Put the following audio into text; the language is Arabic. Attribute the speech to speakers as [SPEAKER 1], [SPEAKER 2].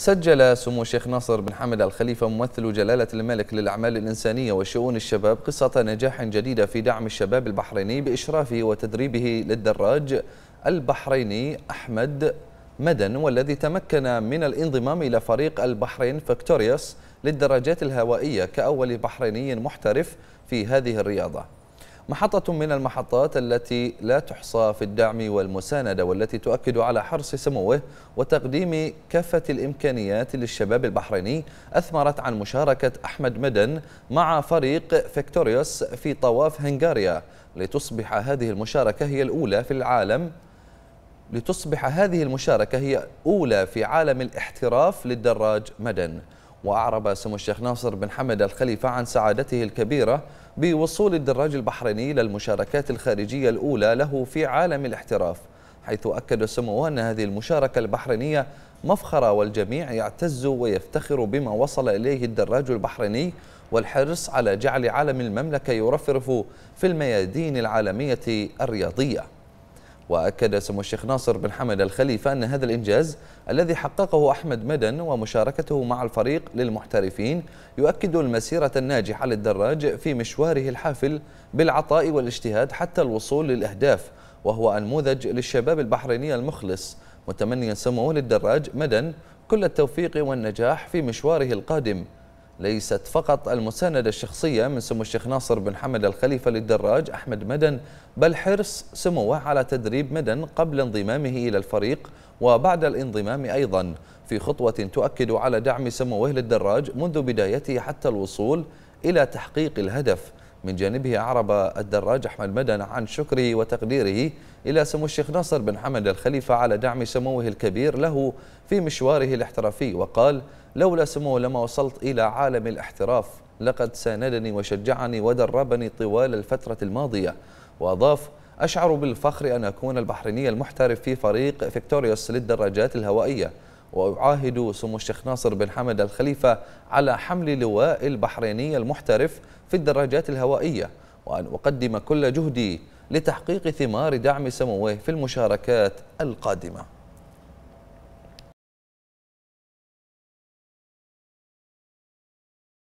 [SPEAKER 1] سجل سمو الشيخ ناصر بن حمد الخليفة ممثل جلالة الملك للأعمال الإنسانية وشؤون الشباب قصة نجاح جديدة في دعم الشباب البحريني بإشرافه وتدريبه للدراج البحريني أحمد مدن والذي تمكن من الانضمام إلى فريق البحرين فكتوريوس للدراجات الهوائية كأول بحريني محترف في هذه الرياضة محطة من المحطات التي لا تحصى في الدعم والمساندة والتي تؤكد على حرص سموه وتقديم كافة الإمكانيات للشباب البحريني أثمرت عن مشاركة أحمد مدن مع فريق فيكتوريوس في طواف هنغاريا لتصبح هذه المشاركة هي الأولى في العالم لتصبح هذه المشاركة هي أولى في عالم الاحتراف للدراج مدن وأعرب سمو الشيخ ناصر بن حمد الخليفة عن سعادته الكبيرة بوصول الدراج البحريني للمشاركات الخارجية الأولى له في عالم الاحتراف حيث أكد سموه أن هذه المشاركة البحرينية مفخرة والجميع يعتز ويفتخر بما وصل إليه الدراج البحريني والحرص على جعل عالم المملكة يرفرف في الميادين العالمية الرياضية وأكد سمو الشيخ ناصر بن حمد الخليفة أن هذا الإنجاز الذي حققه أحمد مدن ومشاركته مع الفريق للمحترفين يؤكد المسيرة الناجحة للدراج في مشواره الحافل بالعطاء والاجتهاد حتى الوصول للأهداف وهو أنموذج للشباب البحريني المخلص متمنيا سموه للدراج مدن كل التوفيق والنجاح في مشواره القادم ليست فقط المساندة الشخصية من سمو الشيخ ناصر بن حمد الخليفة للدراج أحمد مدن بل حرص سموه على تدريب مدن قبل انضمامه إلى الفريق وبعد الانضمام أيضا في خطوة تؤكد على دعم سموه للدراج منذ بدايته حتى الوصول إلى تحقيق الهدف من جانبه أعرب الدراج أحمد مدن عن شكره وتقديره إلى سمو الشيخ ناصر بن حمد الخليفة على دعم سموه الكبير له في مشواره الاحترافي وقال لولا سموه لما وصلت إلى عالم الاحتراف لقد ساندني وشجعني ودربني طوال الفترة الماضية وأضاف أشعر بالفخر أن أكون البحريني المحترف في فريق فيكتوريوس للدراجات الهوائية ويعاهد سمو الشيخ ناصر بن حمد الخليفة على حمل لواء البحريني المحترف في الدراجات الهوائية وأن أقدم كل جهدي لتحقيق ثمار دعم سموه في المشاركات القادمة